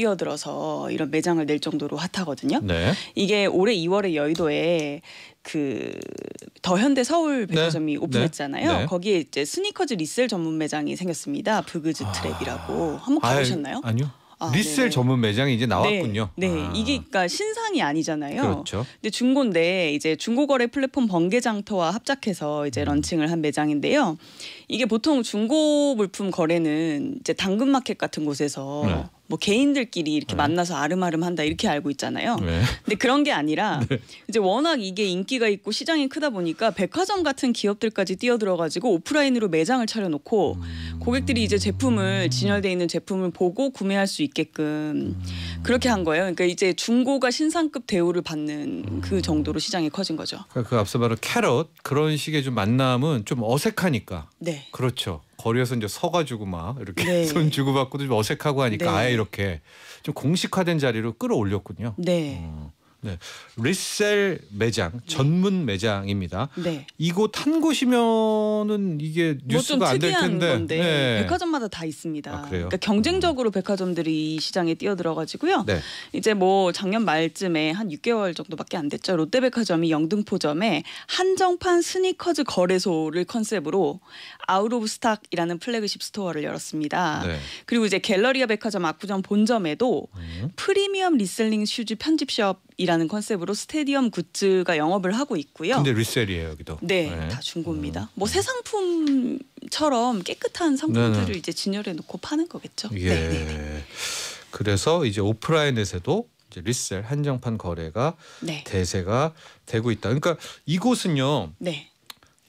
뛰어들어서 이런 매장을 낼 정도로 핫하거든요. 네. 이게 올해 2월에 여의도에 그 더현대 서울 네. 백화점이 네. 오픈했잖아요. 네. 거기에 이제 스니커즈 리셀 전문 매장이 생겼습니다. 브그즈 트랩이라고 아. 한번 가보셨나요? 아, 아니요. 아, 리셀 네네. 전문 매장이 이제 나왔군요. 네, 네. 아. 이게 그러니까 신상이 아니잖아요. 그렇죠. 근데 중고인데 이제 중고거래 플랫폼 번개장터와 합작해서 이제 음. 런칭을 한 매장인데요. 이게 보통 중고 물품 거래는 이제 당근마켓 같은 곳에서 네. 뭐 개인들끼리 이렇게 네. 만나서 아름아름 한다 이렇게 알고 있잖아요. 네. 근데 그런 게 아니라 네. 이제 워낙 이게 인기가 있고 시장이 크다 보니까 백화점 같은 기업들까지 뛰어들어가지고 오프라인으로 매장을 차려놓고 음. 고객들이 이제 제품을 진열돼 있는 제품을 보고 구매할 수 있게끔 음. 그렇게 한 거예요. 그러니까 이제 중고가 신상급 대우를 받는 음. 그 정도로 시장이 커진 거죠. 그러니까 그 앞서 말한 캐럿 그런 식의 좀 만남은 좀 어색하니까. 네. 그렇죠. 거리에서 이제 서가지고 막 이렇게 네. 손 주고받고도 좀 어색하고 하니까 네. 아예 이렇게 좀 공식화된 자리로 끌어올렸군요. 네. 음. 네. 리셀 매장 네. 전문 매장입니다. 네. 이곳 한 곳이면은 이게 뭐 뉴스가 안될 텐데. 건데 네. 백화점마다 다 있습니다. 아, 그러니까 경쟁적으로 백화점들이 이 시장에 뛰어들어가지고요. 네. 이제 뭐 작년 말쯤에 한 6개월 정도밖에 안 됐죠. 롯데백화점이 영등포점에 한정판 스니커즈 거래소를 컨셉으로 아웃 오브 스탁이라는 플래그십 스토어를 열었습니다. 네. 그리고 이제 갤러리아 백화점 압구정 본점에도 음. 프리미엄 리셀링 슈즈 편집숍 이라는 컨셉으로 스테디엄 굿즈가 영업을 하고 있고요. 근데 리셀이에요, 여기도. 네, 네. 다 중고입니다. 음. 뭐새 상품처럼 깨끗한 상품들을 네네. 네. 이제 진열해 놓고 파는 거겠죠. 예. 네, 네 그래서 이제 오프라인에서도 이제 리셀 한정판 거래가 네. 대세가 되고 있다. 그러니까 이곳은요. 네.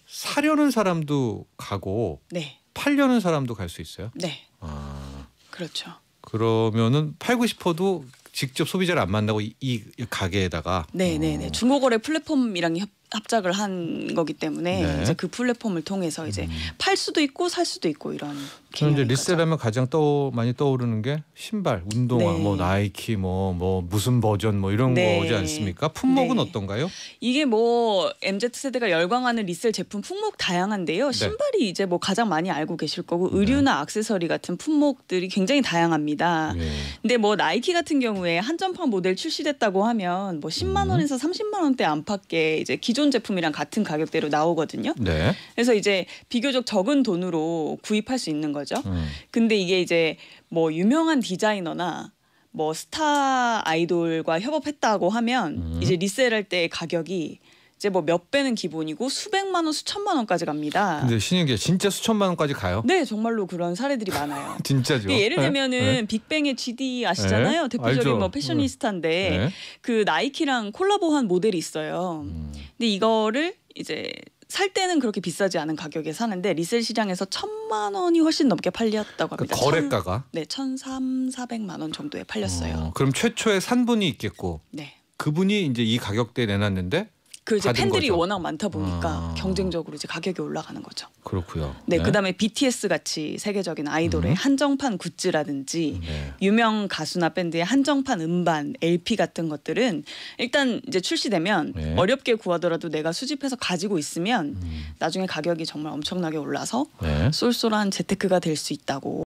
사려는 사람도 가고 네. 팔려는 사람도 갈 수 있어요. 네. 아. 그렇죠. 그러면은 팔고 싶어도 직접 소비자를 안 만나고 이, 이 가게에다가 네네네 어. 네, 네. 중고거래 플랫폼이랑 협 합작을 한 거기 때문에 네. 이제 그 플랫폼을 통해서 이제 음. 팔 수도 있고 살 수도 있고 이런. 저는 이제 리셀하면 가장 떠 많이 떠오르는 게 신발, 운동화, 네. 뭐 나이키, 뭐뭐 뭐 무슨 버전 뭐 이런 네. 거지 않습니까? 품목은 네. 어떤가요? 이게 뭐 mz 세대가 열광하는 리셀 제품 품목 다양한데요. 네. 신발이 이제 뭐 가장 많이 알고 계실 거고 네. 의류나 악세서리 같은 품목들이 굉장히 다양합니다. 근데 뭐 나이키 같은 경우에 한정판 모델 출시됐다고 하면 뭐 10만 음. 원에서 음. 30만 원대 안팎에 이제 기존 기존 제품이랑 같은 가격대로 나오거든요. 네. 그래서 이제 비교적 적은 돈으로 구입할 수 있는 거죠. 음. 근데 이게 이제 뭐 유명한 디자이너나 뭐 스타 아이돌과 협업했다고 하면 음. 이제 리셀할 때 가격이 이제 뭐몇 배는 기본이고 수백만 원, 수천만 원까지 갑니다. 근데 신기해 진짜 수천만 원까지 가요? 네, 정말로 그런 사례들이 많아요. 진짜죠. 예를 들면은 에? 네. 네. 빅뱅의 GD 아시잖아요. 에? 네, 대표적인 알죠. 뭐 패셔니스타인데 에? 그 나이키랑 콜라보한 모델이 있어요. 음. 근데 이거를 이제 살 때는 그렇게 비싸지 않은 가격에 사는데 리셀 시장에서 천만 원이 훨씬 넘게 팔렸다고 그 합니다. 거래가가? 천, 네, 천삼 사백만 원 정도에 팔렸어요. 어, 그럼 최초에 산 분이 있겠고, 네. 그분이 이제 이 가격대에 내놨는데 그 이제 팬들이 거죠. 워낙 많다 보니까 아. 경쟁적으로 이제 가격이 올라가는 거죠. 그렇고요. 네, 네. 그다음에 BTS 같이 세계적인 아이돌의 음. 한정판 굿즈라든지 네. 유명 가수나 밴드의 한정판 음반, LP 같은 것들은 일단 이제 출시되면 네. 어렵게 구하더라도 내가 수집해서 가지고 있으면 음. 나중에 가격이 정말 엄청나게 올라서 네. 쏠쏠한 재테크가 될 수 있다고